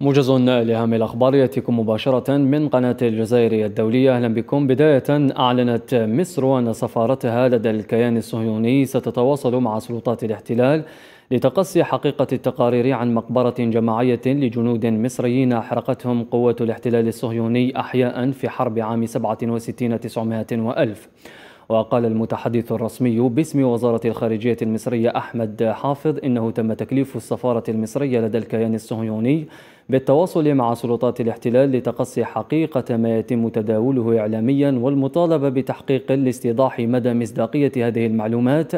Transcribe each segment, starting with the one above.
موجز لهام الأخبار يأتيكم مباشرة من قناة الجزائر الدولية أهلا بكم بداية أعلنت مصر أن سفارتها لدى الكيان الصهيوني ستتواصل مع سلطات الاحتلال لتقصي حقيقة التقارير عن مقبرة جماعية لجنود مصريين أحرقتهم قوة الاحتلال الصهيوني أحياء في حرب عام 67 900 وألف وقال المتحدث الرسمي باسم وزارة الخارجية المصرية أحمد حافظ إنه تم تكليف السفارة المصرية لدى الكيان الصهيوني بالتواصل مع سلطات الاحتلال لتقصي حقيقة ما يتم تداوله إعلاميا والمطالبة بتحقيق لاستيضاح مدى مصداقية هذه المعلومات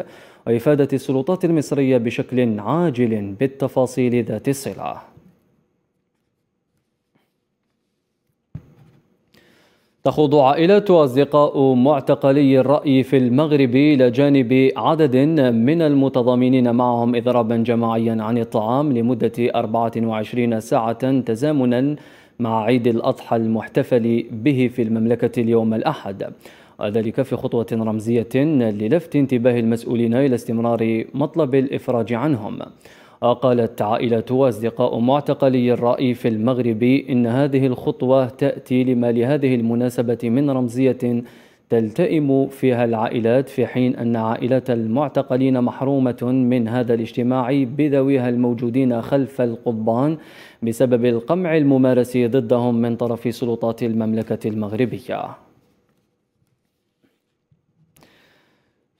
وإفادة السلطات المصرية بشكل عاجل بالتفاصيل ذات الصلة تخوض عائلات وأصدقاء معتقلي الرأي في المغرب إلى جانب عدد من المتضامنين معهم إضرابا جماعيا عن الطعام لمدة 24 ساعة تزامنا مع عيد الأضحى المحتفل به في المملكة اليوم الأحد وذلك في خطوة رمزية للفت انتباه المسؤولين إلى استمرار مطلب الإفراج عنهم قالت عائلة وأصدقاء معتقلي الرأي في المغرب إن هذه الخطوة تأتي لما لهذه المناسبة من رمزية تلتئم فيها العائلات في حين أن عائلات المعتقلين محرومة من هذا الاجتماع بذويها الموجودين خلف القضبان بسبب القمع الممارس ضدهم من طرف سلطات المملكة المغربية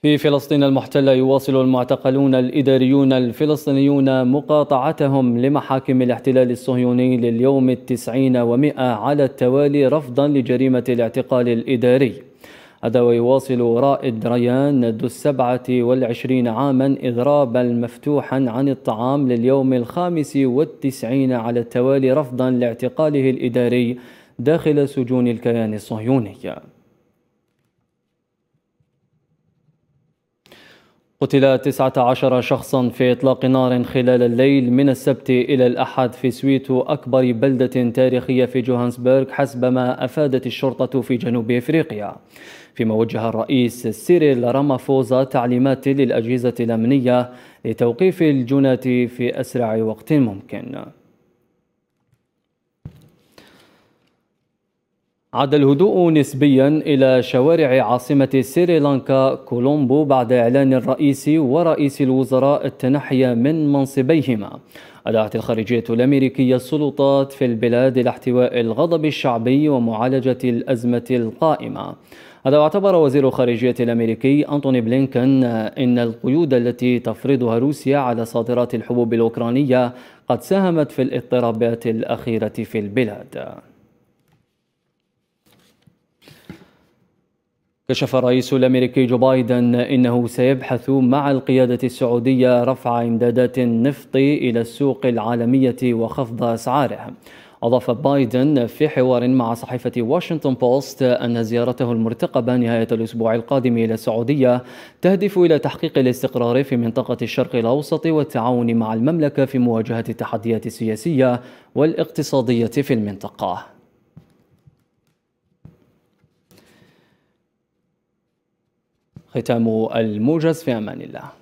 في فلسطين المحتلة يواصل المعتقلون الإداريون الفلسطينيون مقاطعتهم لمحاكم الاحتلال الصهيوني لليوم التسعين ومئة على التوالي رفضا لجريمة الاعتقال الإداري هذا ويواصل رائد ريان ذو السبعة والعشرين عاما إضرابا مفتوحا عن الطعام لليوم الخامس والتسعين على التوالي رفضا لاعتقاله الإداري داخل سجون الكيان الصهيوني قتل 19 شخصا في إطلاق نار خلال الليل من السبت إلى الأحد في سويتو أكبر بلدة تاريخية في جوهانسبرغ حسب ما أفادت الشرطة في جنوب إفريقيا فيما وجه الرئيس سيريل رامافوزا تعليمات للأجهزة الأمنية لتوقيف الجنات في أسرع وقت ممكن عاد الهدوء نسبيا إلى شوارع عاصمة سريلانكا كولومبو بعد إعلان الرئيس ورئيس الوزراء التنحي من منصبيهما أدعت الخارجية الأمريكية السلطات في البلاد إلى احتواء الغضب الشعبي ومعالجة الأزمة القائمة هذا واعتبر وزير الخارجية الأمريكي أنتوني بلينكن إن القيود التي تفرضها روسيا على صادرات الحبوب الأوكرانية قد ساهمت في الاضطرابات الأخيرة في البلاد كشف الرئيس الامريكي جو بايدن انه سيبحث مع القياده السعوديه رفع امدادات النفط الى السوق العالميه وخفض اسعاره أضاف بايدن في حوار مع صحيفة واشنطن بوست أن زيارته المرتقبة نهاية الأسبوع القادم إلى السعودية تهدف إلى تحقيق الاستقرار في منطقة الشرق الأوسط والتعاون مع المملكة في مواجهة التحديات السياسية والاقتصادية في المنطقة ختام الموجز في امان الله